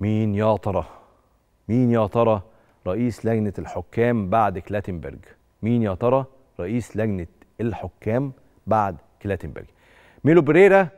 مين يا ترى مين يا ترى رئيس لجنة الحكام بعد كلاتنبرج مين يا ترى رئيس لجنة الحكام بعد كلاتنبرج ميلو بريرا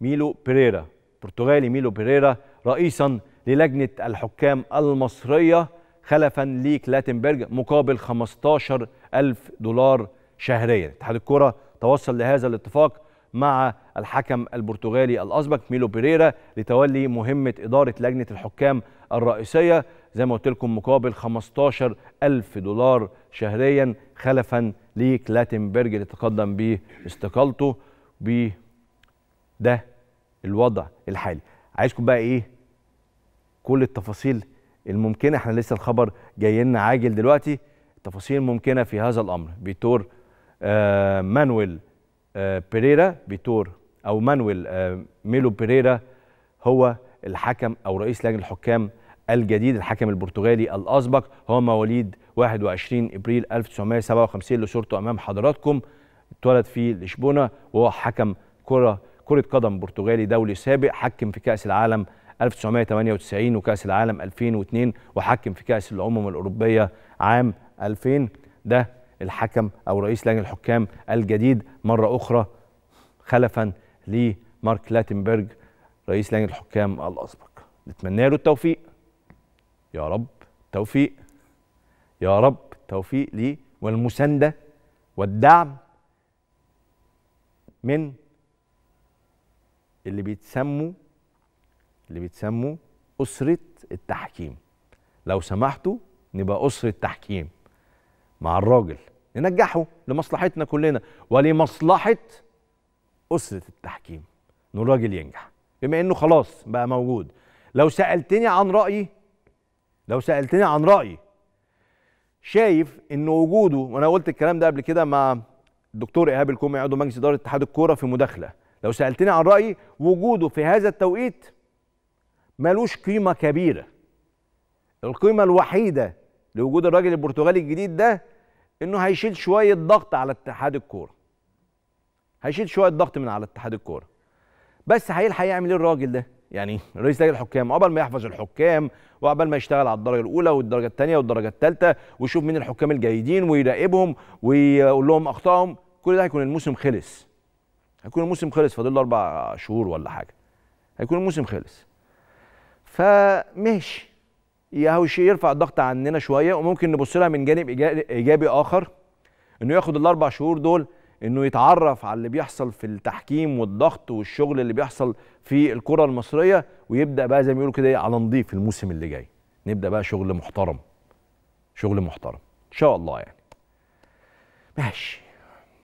ميلو بريرا برتغالي ميلو بريرا رئيسا للجنة الحكام المصرية خلفا لكلاتنبرج مقابل 15 ألف دولار شهريا اتحاد الكرة توصل لهذا الاتفاق مع الحكم البرتغالي الأسبق ميلو بيريرا لتولي مهمة إدارة لجنة الحكام الرئيسية زي ما قلت لكم مقابل 15 ألف دولار شهريا خلفا لكلاتنبرج اللي تقدم به استقالته بده الوضع الحالي عايزكم بقى ايه كل التفاصيل الممكنه احنا لسه الخبر جاي لنا عاجل دلوقتي التفاصيل الممكنه في هذا الامر بيتور آه مانويل آه، بيريرا بيتور او مانويل آه، ميلو بيريرا هو الحكم او رئيس لجنه الحكام الجديد الحكم البرتغالي الاسبق هو مواليد 21 ابريل 1957 اللي صورته امام حضراتكم اتولد في لشبونه وهو حكم كره كره قدم برتغالي دولي سابق حكم في كاس العالم 1998 وكاس العالم 2002 وحكم في كاس الامم الاوروبيه عام 2000 ده الحكم او رئيس لجنه الحكام الجديد مره اخرى خلفا لمارك لاتنبرج رئيس لجنه الحكام الاسبق نتمنى له التوفيق يا رب توفيق يا رب توفيق لي والمسانده والدعم من اللي بيتسموا اللي بيتسموا أسرة التحكيم لو سمحتوا نبقى أسرة تحكيم مع الراجل ننجحه لمصلحتنا كلنا ولمصلحة أسرة التحكيم إن الراجل ينجح بما إنه خلاص بقى موجود لو سألتني عن رأيي لو سألتني عن رأيي شايف إن وجوده وأنا قلت الكلام ده قبل كده مع الدكتور إيهاب الكومي عضو مجلس إدارة اتحاد الكورة في مداخلة لو سألتني عن رأيي وجوده في هذا التوقيت ملوش قيمة كبيرة القيمة الوحيدة لوجود الراجل البرتغالي الجديد ده انه هيشيل شويه ضغط على اتحاد الكوره هيشيل شويه ضغط من على اتحاد الكوره بس هيلحق يعمل ايه الراجل ده يعني رئيس لجنه الحكام قبل ما يحفظ الحكام وقبل ما يشتغل على الدرجه الاولى والدرجه الثانيه والدرجه الثالثه ويشوف مين الحكام الجيدين ويراقبهم ويقول لهم اخطائهم كل ده هيكون الموسم خلص هيكون الموسم خلص فاضل له اربع شهور ولا حاجه هيكون الموسم خلص فماشي يهوش يرفع الضغط عننا شويه وممكن نبص لها من جانب ايجابي اخر انه ياخد الاربع شهور دول انه يتعرف على اللي بيحصل في التحكيم والضغط والشغل اللي بيحصل في الكره المصريه ويبدا بقى زي ما بيقولوا كده إيه، على نضيف الموسم اللي جاي نبدا بقى شغل محترم شغل محترم ان شاء الله يعني ماشي